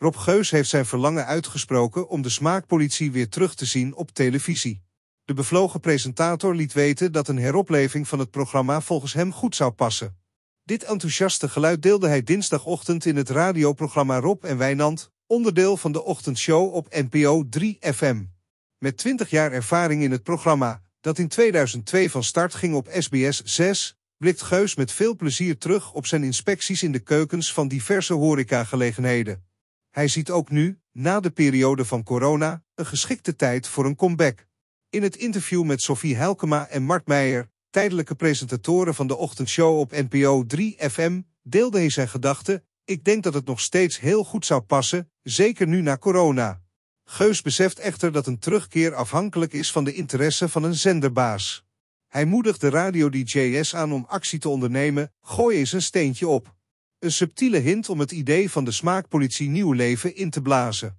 Rob Geus heeft zijn verlangen uitgesproken om de smaakpolitie weer terug te zien op televisie. De bevlogen presentator liet weten dat een heropleving van het programma volgens hem goed zou passen. Dit enthousiaste geluid deelde hij dinsdagochtend in het radioprogramma Rob en Wijnand, onderdeel van de ochtendshow op NPO 3 FM. Met 20 jaar ervaring in het programma, dat in 2002 van start ging op SBS 6, blikt Geus met veel plezier terug op zijn inspecties in de keukens van diverse horecagelegenheden. Hij ziet ook nu, na de periode van corona, een geschikte tijd voor een comeback. In het interview met Sophie Helkema en Mart Meijer, tijdelijke presentatoren van de ochtendshow op NPO 3 FM, deelde hij zijn gedachten. Ik denk dat het nog steeds heel goed zou passen, zeker nu na corona. Geus beseft echter dat een terugkeer afhankelijk is van de interesse van een zenderbaas. Hij moedigt de radio-DJ's aan om actie te ondernemen, gooi eens een steentje op. Een subtiele hint om het idee van de smaakpolitie nieuw leven in te blazen.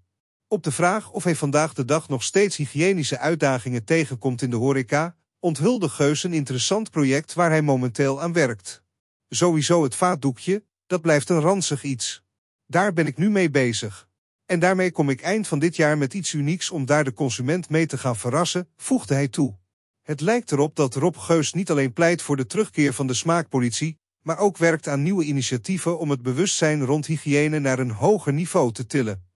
Op de vraag of hij vandaag de dag nog steeds hygiënische uitdagingen tegenkomt in de horeca, onthulde Geus een interessant project waar hij momenteel aan werkt. Sowieso het vaatdoekje, dat blijft een ranzig iets. Daar ben ik nu mee bezig. En daarmee kom ik eind van dit jaar met iets unieks om daar de consument mee te gaan verrassen, voegde hij toe. Het lijkt erop dat Rob Geus niet alleen pleit voor de terugkeer van de smaakpolitie, maar ook werkt aan nieuwe initiatieven om het bewustzijn rond hygiëne naar een hoger niveau te tillen.